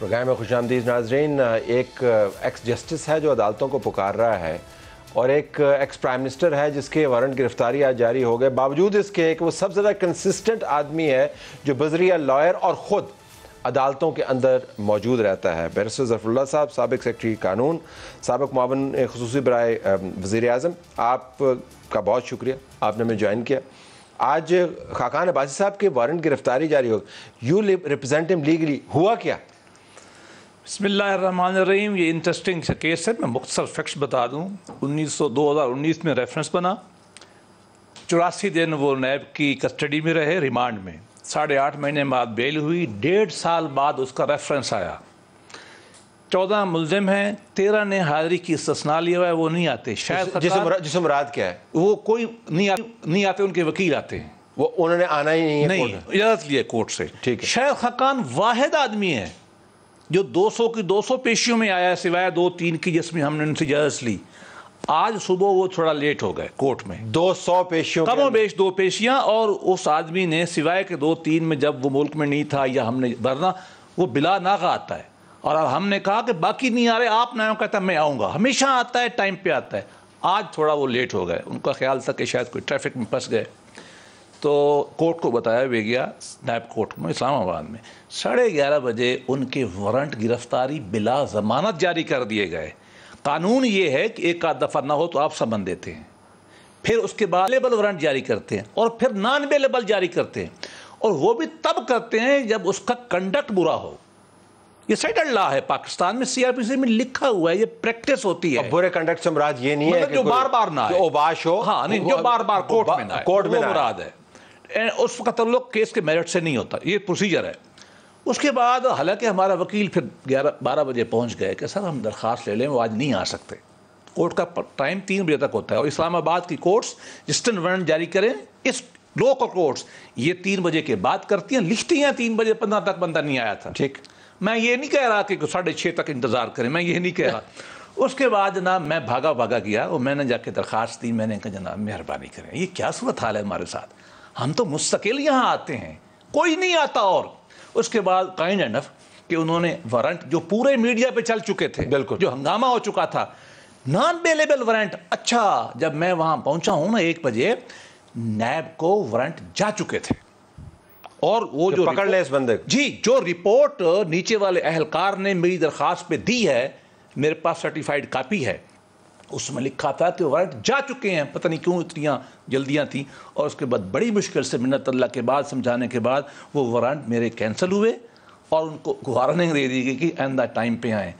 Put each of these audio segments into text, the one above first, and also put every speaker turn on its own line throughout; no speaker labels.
Programme में खुश आमदीज नाजरीन एक एक्स जस्टिस है जो अदालतों को पुकार रहा है और एक एक्स प्राइम मिनिस्टर है जिसके वारंट गिरफ्तारी आज जारी हो गए बावजूद इसके कि वो सबसे ज़्यादा कंसिस्टेंट आदमी है जो बजरिया लॉयर और ख़ुद अदालतों के अंदर मौजूद रहता है बैरिस्टर जफरुल्ला साहब सबक सेक्रटरी कानून सबक मावन खसूस बरए वज़ी अजम आपका बहुत शुक्रिया आपने हमें ज्वाइन किया आज खाकान अबासी साहब के वारंट गिरफ्तारी जारी हो यू रिप्रजेंटिव लीगली हुआ क्या
बसमीम ये इंटरेस्टिंग केस है मैं मुख्तर फैक्ट्स बता दूँ उन्नीस सौ दो हज़ार उन्नीस में रेफरेंस बना चौरासी दिन वो नैब की कस्टडी में रहे रिमांड में साढ़े आठ महीने बाद बेल हुई डेढ़ साल बाद उसका रेफरेंस आया चौदह मुलजिम हैं तेरह ने हाजिरी की ससना लिया हुआ है वो नहीं आते शायद जिसम मुराद क्या है वो कोई नहीं आ, नहीं आते उनके वकील आते हैं वो उन्होंने आना ही नहीं है नहीं इजाज़त लिया कोर्ट से ठीक है शायद खकान वाहिद आदमी है जो 200 की 200 पेशियों में आया सिवाय दो तीन की जिसमें हमने उनसे इजाजत ली आज सुबह वो थोड़ा लेट हो गए कोर्ट में 200 पेशियों कमो बेश दो पेशियां और उस आदमी ने सिवाय के दो तीन में जब वो मुल्क में नहीं था या हमने वरना वो बिला नागा आता है और अब हमने कहा कि बाकी नहीं आ रहे आप ना कहता मैं आऊँगा हमेशा आता है टाइम पर आता है आज थोड़ा वो लेट हो गए उनका ख्याल था कि शायद कोई ट्रैफिक में फंस गए तो कोर्ट को बताया गया नायब कोर्ट में इस्लामाबाद में साढ़े ग्यारह बजे उनके वारंट गिरफ्तारी बिला ज़मानत जारी कर दिए गए कानून ये है कि एक आध दफ़ा ना हो तो आप समन देते हैं फिर उसके बाद अवेलेबल वारंट जारी करते हैं और फिर नॉन अवेलेबल जारी करते हैं और वो भी तब करते हैं जब उसका कंडक्ट बुरा हो ये सेटल लॉ है पाकिस्तान में सीआरपीसी में लिखा हुआ है ये प्रैक्टिस होती है बुरे कंडक्ट से मुराद ये नहीं मतलब है जो बार बार ना जो हो हाँ नहीं जो बार बार कोर्ट में ना कोर्ट में मुराद है उस का तल्लुक तो केस के मेरिट से नहीं होता ये प्रोसीजर है उसके बाद हालांकि हमारा वकील फिर ग्यारह बारह बजे पहुंच गए कि सर हम दरख्वास्त ले लें वो आज नहीं आ सकते कोर्ट का टाइम तीन बजे तक होता है और इस्लामाबाद की कोर्ट्स जिस्टन वर्ण जारी करें इस लोकल कोर्ट्स ये तीन बजे के बाद करती हैं लिखती हैं तीन बजे पंद्रह तक बंदा नहीं आया था ठीक मैं ये नहीं कह रहा कि साढ़े छः तक इंतज़ार करें मैं ये नहीं कह रहा उसके बाद ना मैं भागा भागा गया और मैंने जाके दरख्वास्त दी मैंने कहा जनाब मेहरबानी करें ये क्या सूरत हाल है हमारे साथ हम तो मुस्तकिल यहाँ आते हैं कोई नहीं आता और उसके बाद काइंड एंड कि उन्होंने वारंट जो पूरे मीडिया पे चल चुके थे बिल्कुल जो हंगामा हो चुका था नॉन अवेलेबल वारंट अच्छा जब मैं वहां पहुंचा हूं ना एक बजे नैब को वारंट जा चुके थे और वो जो, जो पकड़ ले इस बंदे जी जो रिपोर्ट नीचे वाले अहलकार ने मेरी दरखास्त पे दी है मेरे पास सर्टिफाइड कापी है उसमें लिखा था कि वारंट जा चुके हैं पता नहीं क्यों इतनी जल्दियाँ थीं और उसके बाद बड़ी मुश्किल से मिन्नत अल्लाह के बाद समझाने के बाद वो वारंट मेरे कैंसिल हुए और उनको वार्निंग दे दी गई कि द टाइम पे आएँ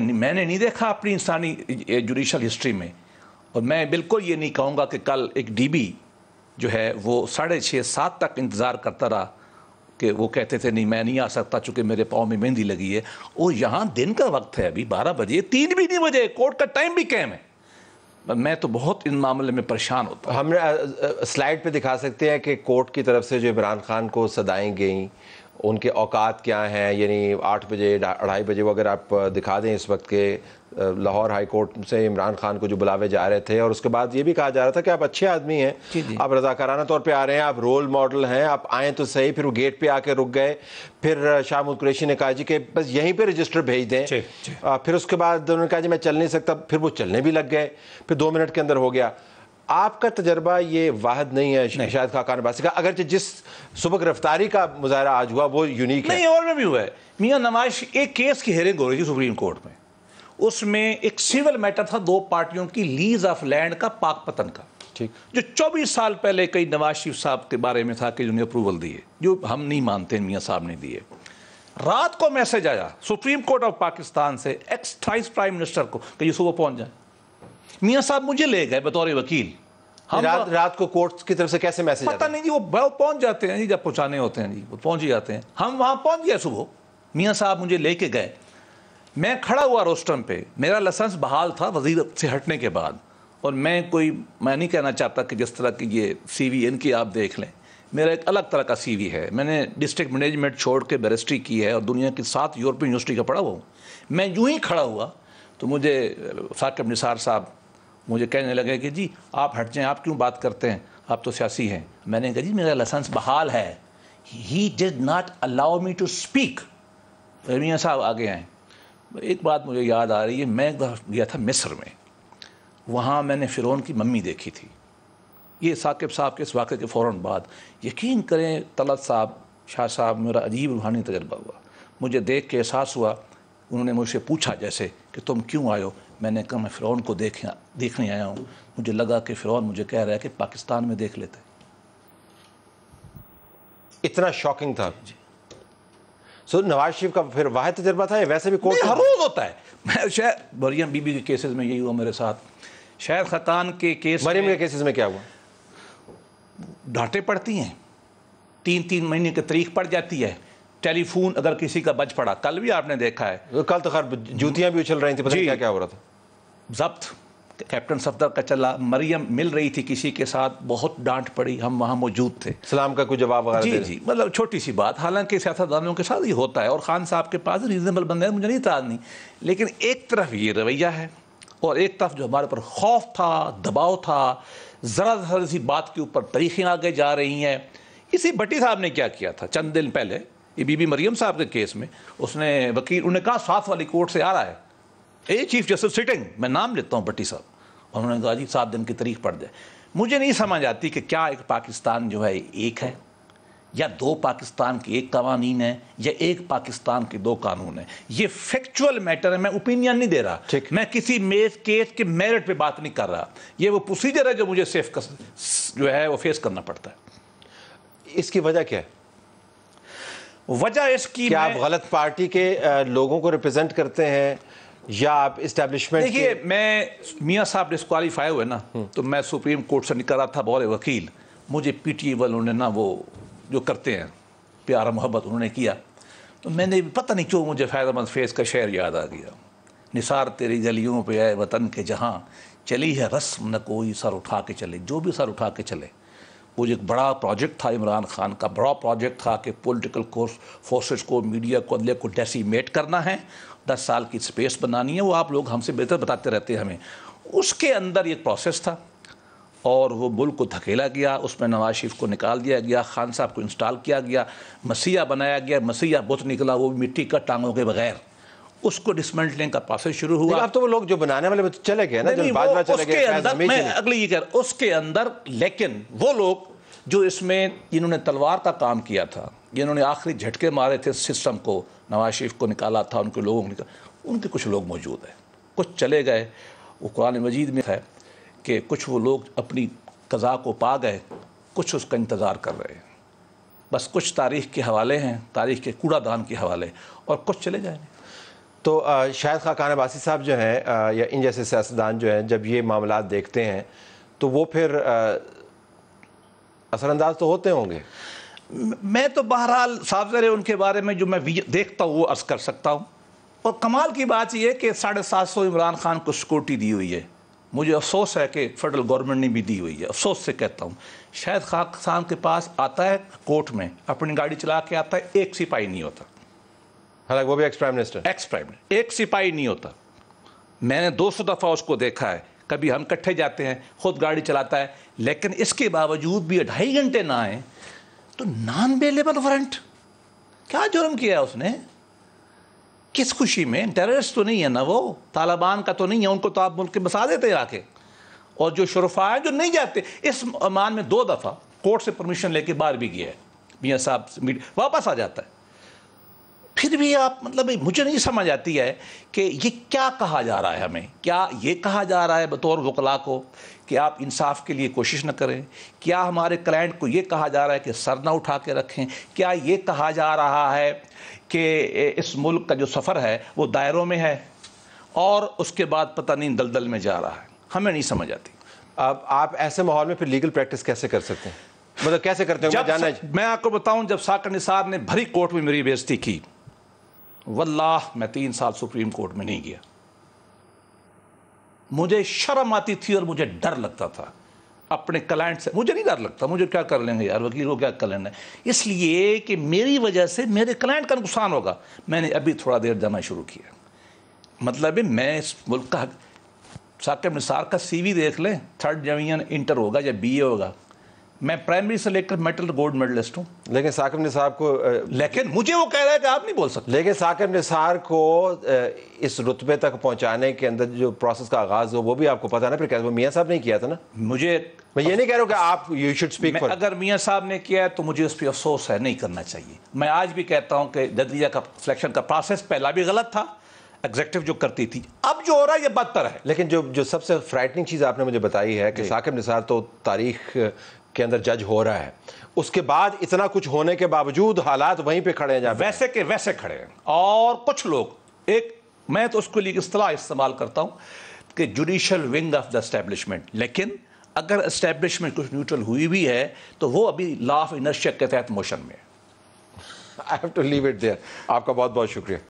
मैंने नहीं देखा अपनी इंसानी जुडिशल हिस्ट्री में और मैं बिल्कुल ये नहीं कहूँगा कि कल एक डी जो है वो साढ़े छः सात तक इंतज़ार करता रहा कि वो कहते थे नहीं मैं नहीं आ सकता चूंकि मेरे पाँव में मेहंदी लगी है और यहाँ दिन का वक्त है अभी बारह बजे तीन भी नहीं बजे कोर्ट का टाइम भी कैम है मैं तो बहुत इन
मामले में परेशान होता हूँ हम स्लाइड पे दिखा सकते हैं कि कोर्ट की तरफ से जो इमरान खान को सदाएं गई उनके औकात क्या हैं यानी आठ बजे अढ़ाई बजे वो अगर आप दिखा दें इस वक्त के लाहौर हाई कोर्ट से इमरान खान को जो बुलावे जा रहे थे और उसके बाद ये भी कहा जा रहा था कि आप अच्छे आदमी हैं आप रजाकाराना तौर पे आ रहे हैं आप रोल मॉडल हैं आप आएँ तो सही फिर वो गेट पे आके रुक गए फिर शाह कुरेशी ने कहा जी कि बस यहीं पर रजिस्टर भेज दें जी, चे। फिर उसके बाद उन्होंने कहा जी मैं चल नहीं सकता फिर वो चलने भी लग गए फिर दो मिनट के अंदर हो गया आपका तजर्बा ये वाहद नहीं है शायद खाकान बासी का अगर जिस सुबह गिरफ्तारी का मुजाहरा आज हुआ वो यूनिक नहीं है। और में भी हुआ है मियाँ नवाज एक केस की हेरिंग हो रही थी
सुप्रीम कोर्ट में उसमें एक सिविल मैटर था दो पार्टियों की लीज ऑफ लैंड का पाक पतन का ठीक जो चौबीस साल पहले कई नवाज शरीफ साहब के बारे में था कि जिन्होंने अप्रूवल दिए जो हम नहीं मानते मियाँ साहब ने दिए रात को मैसेज आया सुप्रीम कोर्ट ऑफ पाकिस्तान से एक्स प्राइम मिनिस्टर को कि ये सुबह पहुंच जाए मियाँ साहब मुझे ले गए बतौर वकील हम रात रात को
कोर्ट की तरफ से कैसे मैसेज
पता नहीं जी वो पहुंच जाते हैं जी जब पहुंचाने होते हैं जी वो पहुंच ही जाते हैं हम वहाँ पहुंच गए सुबह मियाँ साहब मुझे लेके गए मैं खड़ा हुआ रोस्टम पे मेरा लाइसेंस बहाल था वजीर से हटने के बाद और मैं कोई मैं नहीं कहना चाहता कि जिस तरह की ये सी वी इनकी आप देख लें मेरा एक अलग तरह का सी वी है मैंने डिस्ट्रिक्ट मैनेजमेंट छोड़ के बैरिस्ट्री की है और दुनिया की सात यूरोपीय यूनिवर्सिटी का पढ़ा हुआ हूँ मैं यूँ ही खड़ा हुआ तो मुझे साकिब निसार साहब मुझे कहने लगे कि जी आप हट जाएं आप क्यों बात करते हैं आप तो सियासी हैं मैंने कहा जी मेरा लाइसेंस बहाल है he did not allow me to speak रमिया साहब आगे आए एक बात मुझे याद आ रही है मैं गया था मिस्र में वहाँ मैंने फ़िरौन की मम्मी देखी थी ये साकिब साहब के इस वाक़े के फ़ौर बाद यकीन करें तलत साहब शाह साहब मेरा अजीब रूहानी तजर्बा हुआ मुझे देख के एहसास हुआ उन्होंने मुझसे पूछा जैसे कि तुम क्यों आयो मैंने कहा मैं फ़िरौन को देख देखने आया हूँ मुझे लगा
कि फ़िरौन मुझे कह रहा है कि पाकिस्तान में देख लेते इतना शॉकिंग था जी सो so, नवाज शरीफ का फिर वाह तजर्बा था या वैसे भी कोर्ट हर रोज
होता है मैं शायद मरियम बीबी के केसेस में यही हुआ मेरे साथ शायद खतान के केस मरियम के केसेस में क्या हुआ डांटे पड़ती हैं तीन तीन महीने की तरीक पड़ जाती है टेलीफोन अगर किसी का बच पड़ा कल भी आपने देखा है तो कल तो खैर जूतियाँ भी उछल रही थी पता क्या क्या हो रहा था जब्त कैप्टन सफदर का चला मरियम मिल रही थी किसी के साथ बहुत डांट पड़ी हम वहाँ मौजूद थे सलाम का कोई जवाब वगैरह जी जी मतलब छोटी सी बात हालांकि सियासतदानों के साथ ही होता है और खान साहब के पास रीजनेबल बंदे हैं मुझे नहीं था नहीं लेकिन एक तरफ ये रवैया है और एक तरफ जो हमारे ऊपर खौफ था दबाव था ज़रा जरा सी बात के ऊपर तरीक़ें आगे जा रही हैं इसी भट्टी साहब ने क्या किया था चंद दिन पहले ये बीबी मरियम साहब के केस में उसने वकील उन्होंने कहा साथ वाली कोर्ट से आ रहा है ए चीफ जस्टिस सिटिंग मैं नाम लेता हूँ भट्टी साहब उन्होंने कहा जी सात दिन की तारीख पड़ जाए मुझे नहीं समझ आती कि क्या एक पाकिस्तान जो है एक है या दो पाकिस्तान के एक कवानीन है या एक पाकिस्तान के दो कानून है ये फैक्चुअल मैटर है मैं ओपिनियन नहीं दे रहा मैं किसी मेज केस के मेरिट पे बात नहीं कर रहा ये वो प्रोसीजर
है जो मुझे सेफ कर, जो है वो फेस करना पड़ता है इसकी वजह क्या है वजह इसकी आप गलत पार्टी के लोगों को रिप्रेजेंट करते हैं या आप इस्टेब्लिशमेंट देखिए
मैं मियाँ साहब डिस्कालीफाई हुए ना हम्म। तो मैं सुप्रीम कोर्ट से निकल रहा था बहुत वकील मुझे पी टी वालों ने ना वो जो करते हैं प्यार मोहब्बत उन्होंने किया तो मैंने पता नहीं क्यों मुझे फ़ायदामंद फेज़ का शहर याद आ गया निसार तेरी गलियों पे आए वतन के जहाँ चली है रस्म न कोई सर उठा के चले जो भी सर उठा के चले वो एक बड़ा प्रोजेक्ट था इमरान खान का बड़ा प्रोजेक्ट था कि पोलिटिकल कोर्स फोर्सेस को मीडिया को अदले को डेसीमेट करना है दस साल की स्पेस बनानी है वो आप लोग हमसे बेहतर बताते रहते हैं हमें उसके अंदर एक प्रोसेस था और वो मुल्क को धकेला गया उसमें नवाज शरीफ को निकाल दिया गया खान साहब को इंस्टॉल किया गया मसीहा बनाया गया मसीहा बुत निकला वो मिट्टी का टांगों के बगैर उसको
डिसमेंटलिंग का प्रोसेस शुरू हुआ अब तो वो लोग जो बनाने वाले तो चले गए ना जल्दबाज चले गए अंदर मैं
अगली ये कह उसके अंदर लेकिन वो लोग जो इसमें जिन्होंने तलवार का काम किया था जिन्होंने आखिरी झटके मारे थे सिस्टम को नवाज शरीफ को निकाला था उनके लोगों को निकाला उनके कुछ लोग मौजूद हैं कुछ चले गए वो कुरान मजीद में है कि कुछ वो लोग अपनी कज़ा को पा गए कुछ उसका इंतज़ार कर रहे हैं बस कुछ तारीख के हवाले हैं तारीख के कूड़ादान के हवाले और कुछ चले जाएंगे
तो शायद खाकान अबासी साहब जो हैं या इन जैसे सियासतदान जो हैं जब ये मामला देखते हैं तो वो फिर असरानंदाज तो होते होंगे मैं
तो बहरहाल साफ जर उनके बारे में जो मैं देखता हूँ वो अर्ज़ कर सकता हूँ और कमाल की बात यह कि साढ़े सात सौ इमरान खान को सिक्योरिटी दी हुई है मुझे अफसोस है कि फेडरल गवर्नमेंट ने भी दी हुई है अफसोस से कहता हूँ शायद खाकसान के पास आता है कोर्ट में अपनी गाड़ी चला के आता है एक सिपाही नहीं होता हालांकि वो भी ex prime minister ex prime एक सिपाही नहीं होता मैंने दो सौ दफ़ा उसको देखा है कभी हम इकट्ठे जाते हैं खुद गाड़ी चलाता है लेकिन इसके बावजूद भी ढाई घंटे ना आए तो नॉन अवेलेबल वारंट क्या जुर्म किया उसने किस खुशी में टेररिस्ट तो नहीं है ना वो तालिबान का तो नहीं है उनको तो आप मुल्क बसा देते आके और जो शरफा है जो नहीं जाते इस मान में दो दफ़ा कोर्ट से परमिशन लेके बाहर भी गया है मियाँ साहब वापस आ जाता है फिर भी आप मतलब मुझे नहीं समझ आती है कि ये क्या कहा जा रहा है हमें क्या ये कहा जा रहा है बतौर वकला को कि आप इंसाफ के लिए कोशिश न करें क्या हमारे क्लाइंट को ये कहा जा रहा है कि सर ना उठा के रखें क्या ये कहा जा रहा है कि इस मुल्क का जो सफ़र है वो दायरों में है और उसके बाद पता नहीं दलदल में जा रहा है हमें नहीं समझ आती अब
आप ऐसे माहौल में फिर लीगल प्रैक्टिस कैसे कर सकते हैं
मतलब कैसे करते हैं मैं मैं आपको बताऊं जब साकर निसार ने भरी कोर्ट में मेरी बेइज्जती की वल्लाह मैं तीन साल सुप्रीम कोर्ट में नहीं गया मुझे शर्म आती थी और मुझे डर लगता था अपने क्लाइंट से मुझे नहीं डर लगता मुझे क्या कर लेंगे यार वकील को क्या कर लेना इसलिए कि मेरी वजह से मेरे क्लाइंट का नुकसान होगा मैंने अभी थोड़ा देर जाना शुरू किया मतलब है मैं इस मुल्क का साकिब निसार का सीवी देख लें थर्ड जमीन
इंटर होगा या बीए होगा मैं प्राइमरी से लेकर मेटल गोल्ड मेडलिस्ट हूँ लेकिन साकिब निसार को आ, लेकिन मुझे वो कह रहा है कि आप नहीं बोल सकते लेकिन साकिब निसार को इस रुतबे तक पहुँचाने के अंदर जो प्रोसेस का आगाज़ हो वो भी आपको पता ना फिर कैसे मियाँ साहब ने किया था ना मुझे मैं ये नहीं कह रहा हूँ कि आप यू शुड स्पीक फॉर अगर मियाँ साहब ने किया है तो मुझे उस पर अफसोस है नहीं करना
चाहिए मैं आज भी कहता हूँ कि जदलीजा का सिलेक्शन का प्रोसेस पहला भी गलत था एग्जेक्टिव
जो करती थी अब जो हो रहा है ये बदतर है लेकिन जो जो सबसे फ्राइटनिंग चीज़ आपने मुझे बताई है कि साकिब निसार तो तारीख के अंदर जज हो रहा है उसके बाद इतना कुछ होने के बावजूद हालात वहीं पे खड़े हैं वैसे के वैसे खड़े हैं
और कुछ लोग एक मैं तो उसको लिए असलाह इस्तेमाल करता हूँ कि judicial wing of the establishment लेकिन अगर इस्टेब्लिशमेंट कुछ न्यूट्रल हुई भी है तो वो अभी लॉ ऑफ इनर्शिया के तहत मोशन में I have to leave it there आपका बहुत बहुत शुक्रिया